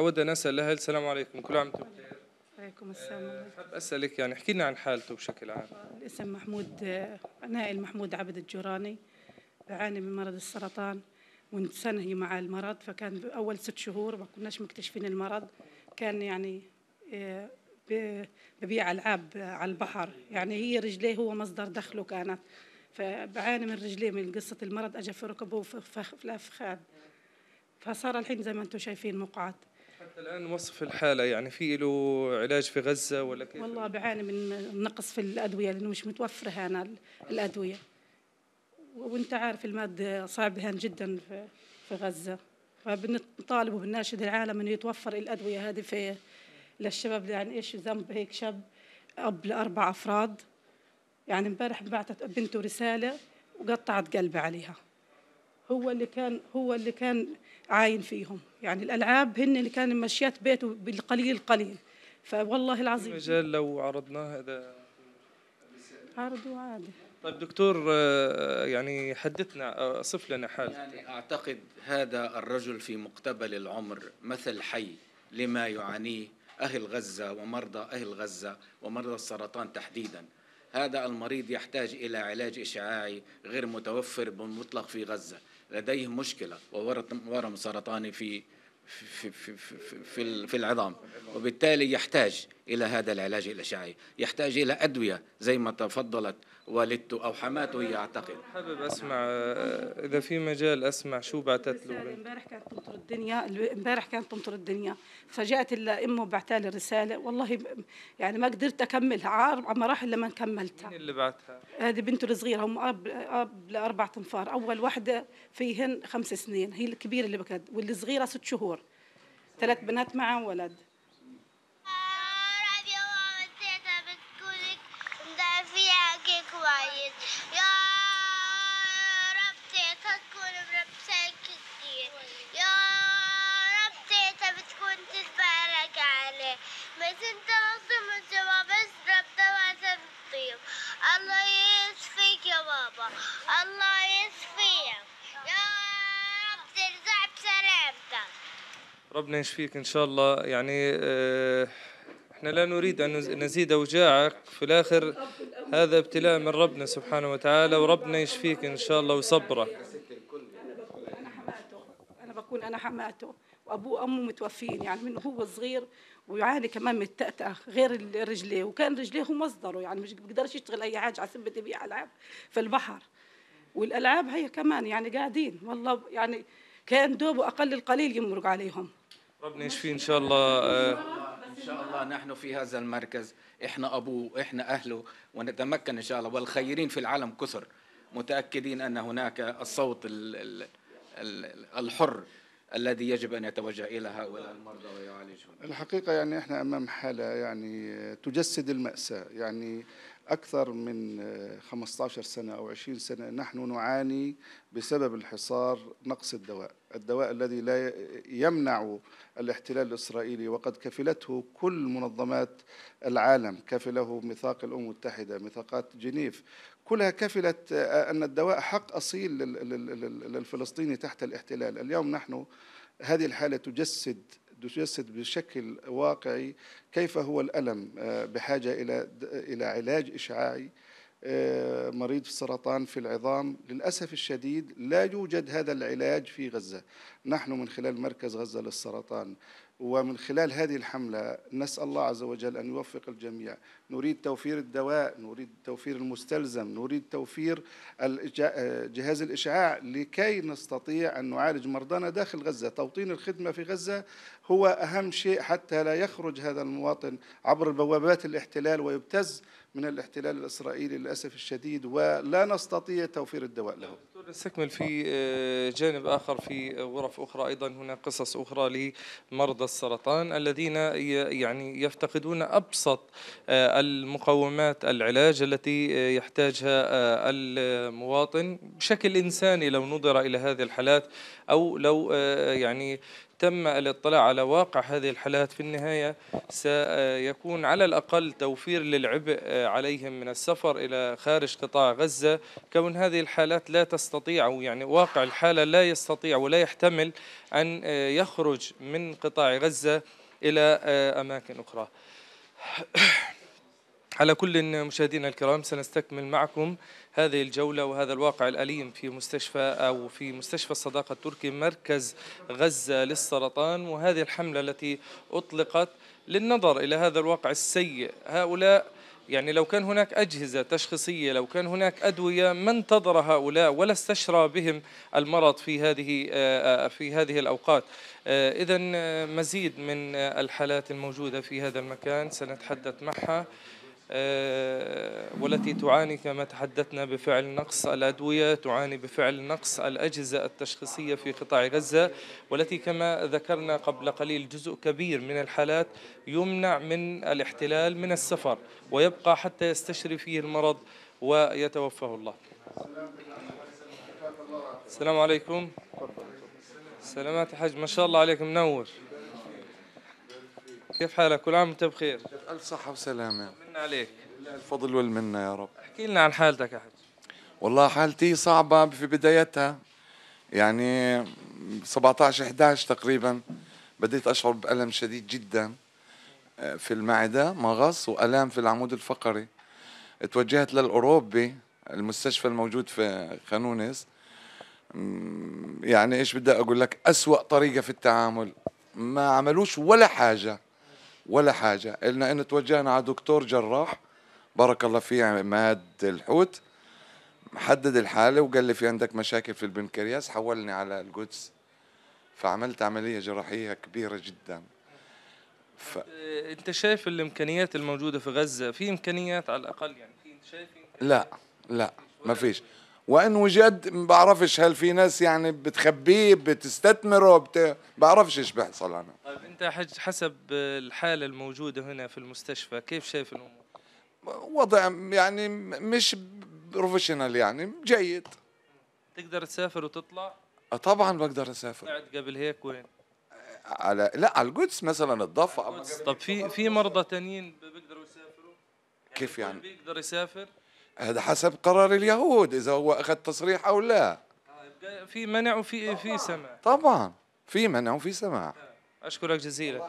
أود أن أسأل أهل السلام عليكم كل عام وأنتم بخير عليكم السلام آه، حاب أسألك يعني احكي لنا عن حالته بشكل عام الاسم محمود آه، نائل محمود عبد الجوراني بعاني من مرض السرطان سنة مع المرض فكان أول ست شهور ما كناش مكتشفين المرض كان يعني آه، ببيع ألعاب على البحر يعني هي رجليه هو مصدر دخله كانت فبعاني من رجليه من قصة المرض أجا في ركبه في الأفخاذ فصار الحين زي ما أنتم شايفين مقعد حتى الان وصف الحاله يعني في له علاج في غزه ولا كيف؟ والله بعاني من نقص في الادويه لانه مش متوفره هنا الادويه وانت عارف الماده صعبه هان جدا في غزه فبنطالب وبناشد العالم انه يتوفر الادويه هذه في للشباب يعني ايش ذنب هيك شاب اب لاربع افراد يعني امبارح بعثت بنته رساله وقطعت قلبي عليها هو اللي كان هو اللي كان عاين فيهم يعني الالعاب هن اللي كان مشيات بيته بالقليل القليل فوالله العظيم المجال لو عرضناه هذا عرضه عادي طيب دكتور آه، يعني حدثنا آه، صف لنا حال يعني اعتقد هذا الرجل في مقتبل العمر مثل حي لما يعانيه اهل غزه ومرضى اهل غزه ومرضى السرطان تحديدا هذا المريض يحتاج الى علاج اشعاعي غير متوفر بالمطلق في غزه لديهم مشكلة وورم ورم سرطاني في في في في في العظام وبالتالي يحتاج الى هذا العلاج الاشعاعي، يحتاج الى ادويه زي ما تفضلت والدته أو حماته هي أعتقد حابب أسمع إذا في مجال أسمع شو بعتت له امبارح كانت تمطر الدنيا امبارح كانت تمطر الدنيا فجاءت أمه بعتالي رسالة والله يعني ما قدرت أكملها عار مراحل لما كملتها مين اللي بعتها؟ هذه بنته الصغيرة هم أب أب لأربع أنفار أول واحدة فيهن خمس سنين هي الكبيرة اللي بكت والصغيرة ست شهور ثلاث بنات معهم ولد ربنا يشفيك ان شاء الله يعني آه، احنا لا نريد ان نزيد اوجاعك في الاخر هذا ابتلاء من ربنا سبحانه وتعالى وربنا يشفيك ان شاء الله ويصبرك انا بكون انا حماته وابوه وامه متوفين يعني من هو صغير ويعاني كمان من التأتأة غير رجليه وكان رجليه هو مصدره يعني مش بيقدرش يشتغل اي حاجه على سبه يبيع العاب في البحر والالعاب هي كمان يعني قاعدين والله يعني كان دوبه اقل القليل يمرق عليهم ربنا يشفيه ان شاء الله آه. ان شاء الله نحن في هذا المركز احنا ابوه احنا اهله ونتمكن ان شاء الله والخيرين في العالم كثر متاكدين ان هناك الصوت الحر الذي يجب ان يتوجه الى هؤلاء المرضى ويعالجهم الحقيقه يعني احنا امام حاله يعني تجسد الماساه يعني أكثر من 15 سنة أو 20 سنة نحن نعاني بسبب الحصار نقص الدواء الدواء الذي لا يمنع الاحتلال الإسرائيلي وقد كفلته كل منظمات العالم كفله ميثاق الأمم المتحدة ميثاقات جنيف كلها كفلت آه، أن الدواء حق أصيل للفلسطيني تحت الاحتلال اليوم نحن هذه الحالة تجسد تجسد بشكل واقعي كيف هو الألم آه، بحاجة إلى إلى علاج إشعاعي آه، مريض السرطان في العظام للأسف الشديد لا يوجد هذا العلاج في غزة نحن من خلال مركز غزة للسرطان ومن خلال هذه الحملة نسأل الله عز وجل أن يوفق الجميع نريد توفير الدواء نريد توفير المستلزم نريد توفير جهاز الإشعاع لكي نستطيع أن نعالج مرضانا داخل غزة توطين الخدمة في غزة هو أهم شيء حتى لا يخرج هذا المواطن عبر بوابات الاحتلال ويبتز من الاحتلال الإسرائيلي للأسف الشديد ولا نستطيع توفير الدواء له نستكمل في آه، جانب آخر في آه، غرف أخرى أيضا هناك قصص أخرى لمرضى السرطان الذين يعني يفتقدون أبسط آه، المقومات العلاج التي يحتاجها المواطن بشكل إنساني لو نظر إلى هذه الحالات أو لو يعني تم الاطلاع على واقع هذه الحالات في النهاية سيكون على الأقل توفير للعبء آه، عليهم من السفر إلى خارج قطاع غزة كون هذه الحالات لا تستطيع يعني واقع الحالة لا يستطيع ولا يحتمل أن آه، يخرج من قطاع غزة إلى آه، أماكن أخرى على كل مشاهدينا الكرام سنستكمل معكم هذه الجولة وهذا الواقع الأليم في مستشفى أو في مستشفى الصداقة التركي مركز غزة للسرطان وهذه الحملة التي أطلقت للنظر إلى هذا الواقع السيء هؤلاء يعني لو كان هناك أجهزة تشخيصية لو كان هناك أدوية ما انتظر هؤلاء ولا استشرى بهم المرض في هذه آه، في هذه الأوقات آه، إذا آه، مزيد من الحالات الموجودة في هذا المكان سنتحدث معها آه، والتي تعاني كما تحدثنا بفعل نقص الأدوية تعاني بفعل نقص الأجهزة التشخيصية في قطاع غزة والتي كما ذكرنا قبل قليل جزء كبير من الحالات يمنع من الاحتلال من السفر ويبقى حتى يستشري فيه المرض ويتوفاه الله السلام عليكم سلامات حج ما شاء الله عليك منور كيف حالك كل عام وانت بخير الف صحه وسلامه من عليك الفضل والمنة يا رب احكي لنا عن حالتك يا حاج والله حالتي صعبة في بدايتها يعني 17 11 تقريبا بديت أشعر بألم شديد جدا آه، في المعدة مغص وألام في العمود الفقري توجهت للأوروبي المستشفى الموجود في خانونس يعني ايش بدي اقول لك اسوا طريقه في التعامل ما عملوش ولا حاجه ولا حاجه إلنا ان توجهنا على دكتور جراح بارك الله فيه ماد الحوت حدد الحاله وقال لي في عندك مشاكل في البنكرياس حولني على القدس فعملت عمليه جراحيه كبيره جدا ف... انت شايف الامكانيات الموجوده في غزه في امكانيات على الاقل يعني في شايف لا لا ما فيش وان وجد ما بعرفش هل في ناس يعني بتخبيه بتستثمره بت... بعرفش ايش بيحصل انا طيب انت حج حسب الحاله الموجوده هنا في المستشفى كيف شايف الامور وضع يعني مش بروفيشنال يعني جيد تقدر تسافر وتطلع آه، طبعا بقدر اسافر قاعد قبل هيك وين على لا على القدس مثلا الضفه طب في في مرضى تانيين بيقدروا يسافروا يعني كيف يعني بيقدر يسافر هذا حسب قرار اليهود اذا هو اخذ تصريح او لا طيب، في منع وفي في سماع طبعا في منع وفي سماع اشكرك جزيلا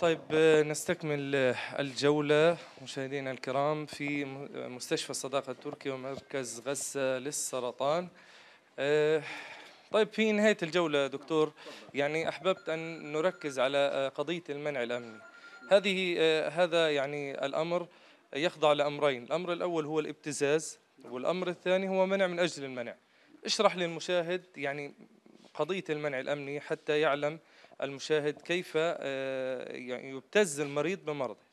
طيب آه، نستكمل آه، الجولة مشاهدينا الكرام في مستشفى الصداقة التركي ومركز غزة للسرطان آه، طيب في نهاية الجولة دكتور يعني أحببت أن نركز على قضية المنع الأمني هذه هذا يعني الأمر يخضع لأمرين الأمر الأول هو الابتزاز والأمر الثاني هو منع من أجل المنع اشرح للمشاهد يعني قضية المنع الأمني حتى يعلم المشاهد كيف آه، يعني يبتز المريض بمرضه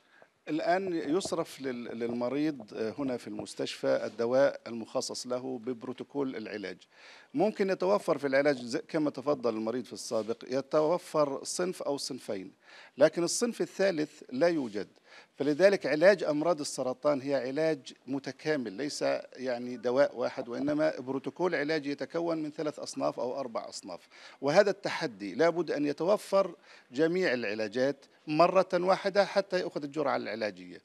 الآن يصرف للمريض آه، هنا في المستشفى الدواء المخصص له ببروتوكول العلاج ممكن يتوفر في العلاج كما تفضل المريض في السابق يتوفر صنف أو صنفين لكن الصنف الثالث لا يوجد فلذلك علاج امراض السرطان هي علاج متكامل ليس يعني دواء واحد وانما بروتوكول علاج يتكون من ثلاث اصناف او اربع اصناف وهذا التحدي لابد ان يتوفر جميع العلاجات مره واحده حتى يؤخذ الجرعه العلاجيه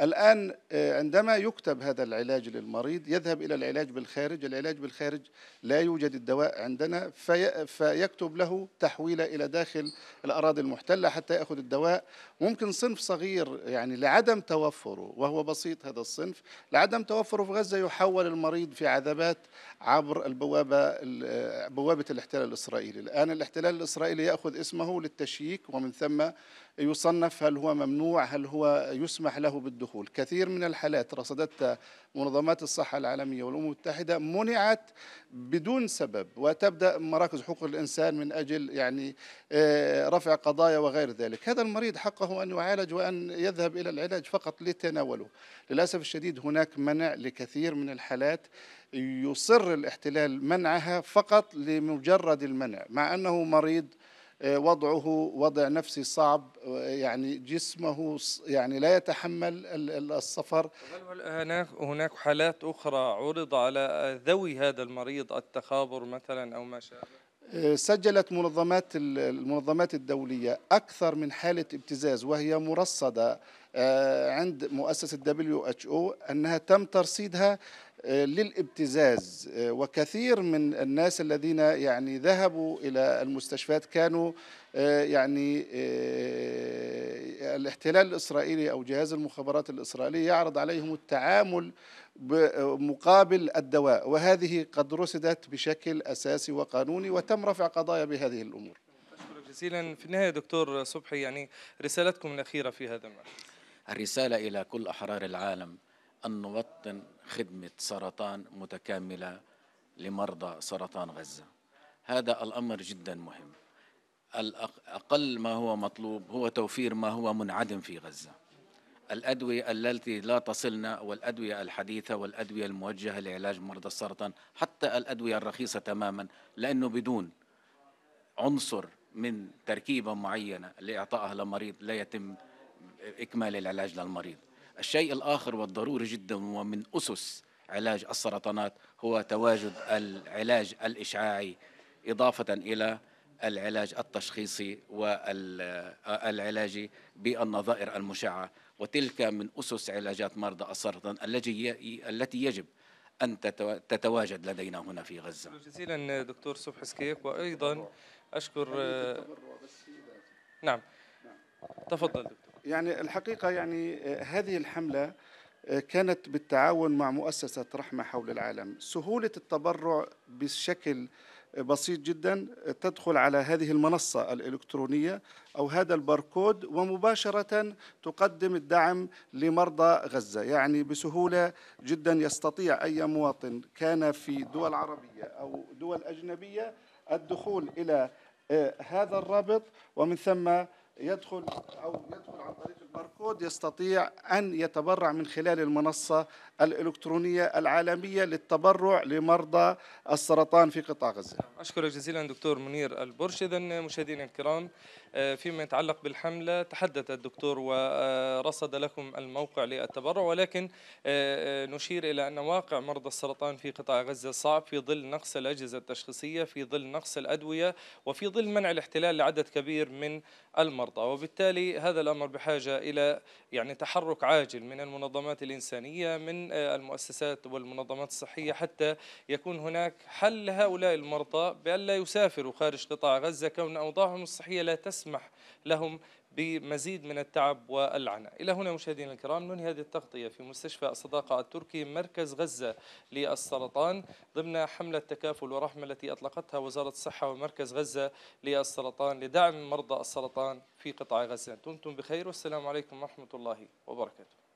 الآن آه، عندما يكتب هذا العلاج للمريض يذهب إلى العلاج بالخارج العلاج بالخارج لا يوجد الدواء عندنا في فيكتب له تحويله إلى داخل الأراضي المحتلة حتى يأخذ الدواء ممكن صنف صغير يعني لعدم توفره وهو بسيط هذا الصنف لعدم توفره في غزة يحول المريض في عذابات عبر البوابة آه، بوابة الاحتلال الإسرائيلي الآن الاحتلال الإسرائيلي يأخذ اسمه للتشييك ومن ثم يصنف هل هو ممنوع هل هو يسمح له بالدخول الدخول كثير من الحالات رصدتها منظمات الصحة العالمية والأمم المتحدة منعت بدون سبب وتبدأ مراكز حقوق الإنسان من أجل يعني آه، رفع قضايا وغير ذلك هذا المريض حقه أن يعالج وأن يذهب إلى العلاج فقط لتناوله للأسف الشديد هناك منع لكثير من الحالات يصر الاحتلال منعها فقط لمجرد المنع مع أنه مريض آه، وضعه وضع نفسي صعب آه، يعني جسمه يعني لا يتحمل السفر هل هناك حالات أخرى عرض على ذوي هذا المريض التخابر مثلا أو ما شابه آه، سجلت منظمات المنظمات الدولية أكثر من حالة ابتزاز وهي مرصدة عند مؤسسة WHO أنها تم ترصيدها آه، للابتزاز آه، وكثير من الناس الذين يعني ذهبوا الى المستشفيات كانوا آه، يعني الاحتلال الاسرائيلي او جهاز المخابرات الاسرائيلي يعرض عليهم التعامل مقابل الدواء وهذه قد رصدت بشكل اساسي وقانوني وتم رفع قضايا بهذه الامور. اشكرك جزيلا في النهايه دكتور صبحي يعني رسالتكم الاخيره في هذا المعنى. الرساله الى كل احرار العالم أن نوطن خدمة سرطان متكاملة لمرضى سرطان غزة هذا الأمر جدا مهم الأقل ما هو مطلوب هو توفير ما هو منعدم في غزة الأدوية التي لا تصلنا والأدوية الحديثة والأدوية الموجهة لعلاج مرضى السرطان حتى الأدوية الرخيصة تماما لأنه بدون عنصر من تركيبة معينة لإعطائها لمريض لا يتم إكمال العلاج للمريض الشيء الآخر والضروري جدا ومن أسس علاج السرطانات هو تواجد العلاج الإشعاعي إضافة إلى العلاج التشخيصي والعلاجي بالنظائر المشعة وتلك من أسس علاجات مرضى السرطان التي يجب أن تتواجد لدينا هنا في غزة جزيلا دكتور صبح سكيك وأيضا أشكر نعم تفضل دكتور يعني الحقيقة يعني آه، هذه الحملة آه، كانت بالتعاون مع مؤسسة رحمة حول العالم سهولة التبرع بشكل بسيط جدا آه، تدخل على هذه المنصة الإلكترونية أو هذا الباركود ومباشرة تقدم الدعم لمرضى غزة يعني بسهولة جدا يستطيع أي مواطن كان في دول عربية أو دول أجنبية الدخول إلى هذا الرابط ومن ثم يدخل او يدخل عن طريق اليهود يستطيع أن يتبرع من خلال المنصة الإلكترونية العالمية للتبرع لمرضى السرطان في قطاع غزة أشكرك جزيلا دكتور منير البرش إذا مشاهدينا الكرام آه، فيما يتعلق بالحملة تحدث الدكتور ورصد لكم الموقع للتبرع ولكن آه، آه، نشير إلى أن واقع مرضى السرطان في قطاع غزة صعب في ظل نقص الأجهزة التشخيصية في ظل نقص الأدوية وفي ظل منع الاحتلال لعدد كبير من المرضى وبالتالي هذا الأمر بحاجة إلى يعني تحرك عاجل من المنظمات الإنسانية من آه، المؤسسات والمنظمات الصحية حتى يكون هناك حل لهؤلاء المرضى بأن لا يسافروا خارج قطاع غزة كون أوضاعهم الصحية لا تسمح لهم بمزيد من التعب والعناء إلى هنا مشاهدينا الكرام ننهي هذه التغطية في مستشفى الصداقة التركي مركز غزة للسرطان ضمن حملة تكافل ورحمة التي أطلقتها وزارة الصحة ومركز غزة للسرطان لدعم مرضى السرطان في قطاع غزة دمتم بخير والسلام عليكم ورحمة الله وبركاته